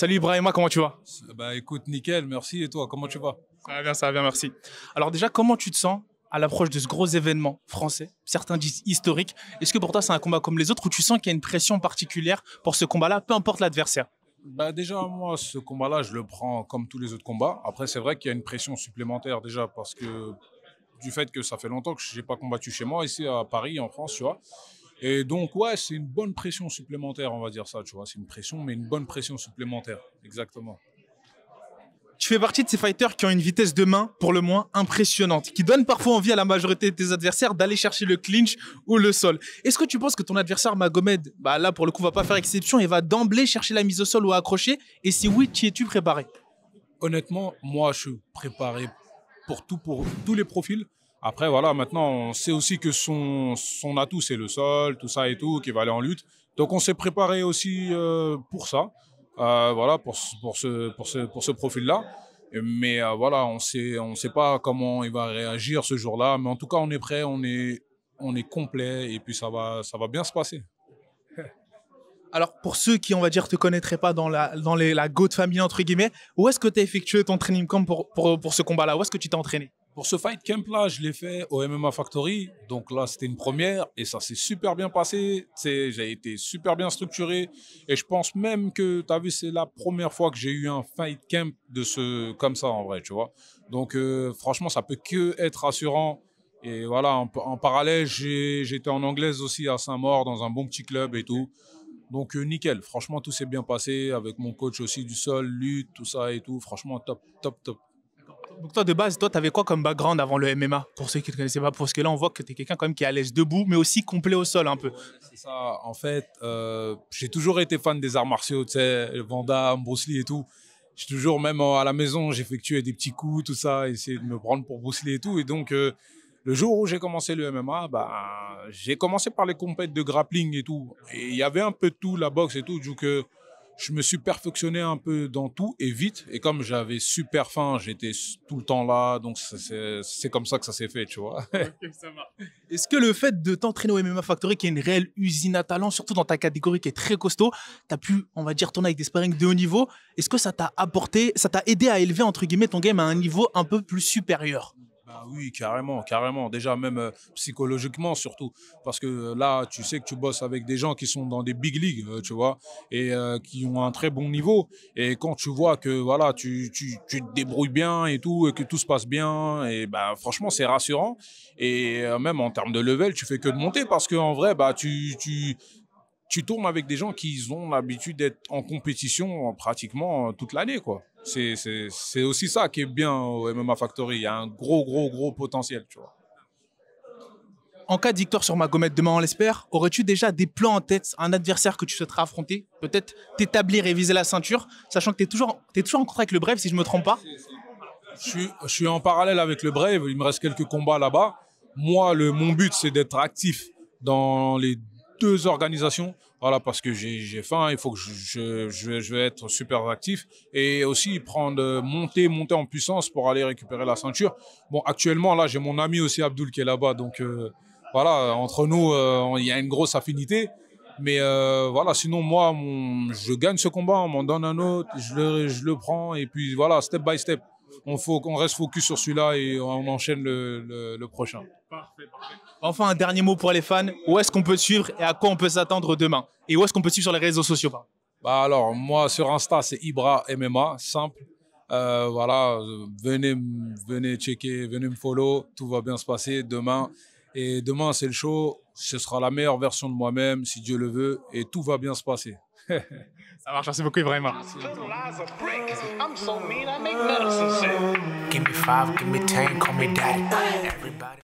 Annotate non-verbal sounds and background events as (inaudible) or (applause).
Salut Ibrahima, comment tu vas Bah écoute, nickel, merci. Et toi, comment tu vas Ça va bien, ça va bien, merci. Alors déjà, comment tu te sens à l'approche de ce gros événement français, certains disent historique Est-ce que pour toi c'est un combat comme les autres ou tu sens qu'il y a une pression particulière pour ce combat-là, peu importe l'adversaire bah, déjà, moi, ce combat-là, je le prends comme tous les autres combats. Après, c'est vrai qu'il y a une pression supplémentaire déjà parce que du fait que ça fait longtemps que je n'ai pas combattu chez moi, ici à Paris, en France, tu vois. Et donc, ouais, c'est une bonne pression supplémentaire, on va dire ça, tu vois. C'est une pression, mais une bonne pression supplémentaire, exactement. Tu fais partie de ces fighters qui ont une vitesse de main, pour le moins, impressionnante, qui donne parfois envie à la majorité de tes adversaires d'aller chercher le clinch ou le sol. Est-ce que tu penses que ton adversaire Magomed, bah là, pour le coup, va pas faire exception et va d'emblée chercher la mise au sol ou accrocher Et si oui, qui es-tu préparé Honnêtement, moi, je suis préparé pour, tout, pour tous les profils. Après, voilà, maintenant, on sait aussi que son, son atout, c'est le sol, tout ça et tout, qu'il va aller en lutte. Donc, on s'est préparé aussi euh, pour ça, euh, voilà, pour, pour ce, pour ce, pour ce profil-là. Mais euh, voilà, on sait, on sait pas comment il va réagir ce jour-là. Mais en tout cas, on est prêt, on est, on est complet et puis ça va, ça va bien se passer. (laughs) Alors, pour ceux qui, on va dire, te connaîtraient pas dans la, dans les, la go de famille, entre guillemets, où est-ce que tu as effectué ton training camp pour, pour, pour ce combat-là Où est-ce que tu t'es entraîné pour ce fight camp là, je l'ai fait au MMA Factory. Donc là, c'était une première et ça s'est super bien passé. J'ai été super bien structuré et je pense même que tu as vu, c'est la première fois que j'ai eu un fight camp de ce comme ça en vrai, tu vois. Donc euh, franchement, ça peut que être rassurant. Et voilà, en, parallèle, j'étais en anglaise aussi à Saint-Maur dans un bon petit club et tout. Donc euh, nickel, franchement, tout s'est bien passé avec mon coach aussi du sol, lutte, tout ça et tout. Franchement, top, top, top. Donc toi, de base, toi, avais quoi comme background avant le MMA Pour ceux qui ne connaissaient pas, parce que là, on voit que tu es quelqu'un quand même qui est à l'aise debout, mais aussi complet au sol un peu. C'est ça. En fait, euh, j'ai toujours été fan des arts martiaux, tu sais, Vanda, Bruce Lee et tout. J'ai toujours, même euh, à la maison, j'effectuais des petits coups, tout ça, essayer de me prendre pour Bruce Lee et tout. Et donc, euh, le jour où j'ai commencé le MMA, bah, j'ai commencé par les compètes de grappling et tout. Et il y avait un peu de tout, la boxe et tout, du que je me suis perfectionné un peu dans tout et vite. Et comme j'avais super faim, j'étais tout le temps là. Donc, c'est comme ça que ça s'est fait, tu vois. (laughs) Est-ce que le fait de t'entraîner au MMA Factory, qui est une réelle usine à talent, surtout dans ta catégorie qui est très costaud, tu as pu, on va dire, tourner avec des sparring de haut niveau. Est-ce que ça t'a apporté, ça t'a aidé à élever, entre guillemets, ton game à un niveau un peu plus supérieur bah oui, carrément, carrément. Déjà, même euh, psychologiquement, surtout. Parce que euh, là, tu sais que tu bosses avec des gens qui sont dans des big leagues, euh, tu vois, et qui ont un très bon niveau. Et quand tu vois que, voilà, tu, tu, tu, te débrouilles bien et tout, et que tout se passe bien, et bah, franchement, c'est rassurant. Et même en termes de level, tu fais que de monter parce qu'en vrai, bah, tu, tu tu tournes avec des gens qui ont l'habitude d'être en compétition euh, pratiquement euh, toute l'année. quoi. C'est aussi ça qui est bien au MMA Factory. Il y a un gros, gros, gros potentiel. Tu vois. En cas de victoire sur Magomed demain, on l'espère, aurais-tu déjà des plans en tête, un adversaire que tu souhaiterais affronter Peut-être t'établir et viser la ceinture, sachant que tu es toujours, toujours en contrat avec le Brave, si je ne me trompe pas je suis, je suis, en parallèle avec le Brave, il me reste quelques combats là-bas. Moi, le, mon but, c'est d'être actif dans les deux organisations. Voilà, parce que j'ai faim, il faut que je, je, vais être super actif et aussi prendre, monter, monter en puissance pour aller récupérer la ceinture. Bon, actuellement, là, j'ai mon ami aussi, Abdul, qui est là-bas. Donc, euh, voilà, entre nous, euh, il y a une grosse affinité. Mais euh, voilà, sinon, moi, mon, je gagne ce combat, on m'en donne un autre, je le, je le prends et puis voilà, step by step. On, faut, qu'on reste focus sur celui-là et on enchaîne le, le prochain. Enfin, un dernier mot pour les fans. Où est-ce qu'on peut suivre et à quoi on peut s'attendre demain Et où est-ce qu'on peut suivre sur les réseaux sociaux bah alors, moi, sur Insta, c'est Ibra MMA, simple. Euh, voilà, euh, venez, venez checker, venez me follow, tout va bien se passer demain. Et demain, c'est le show, ce sera la meilleure version de moi-même, si Dieu le veut, et tout va bien se passer. (laughs) Ça marche, merci beaucoup, vraiment.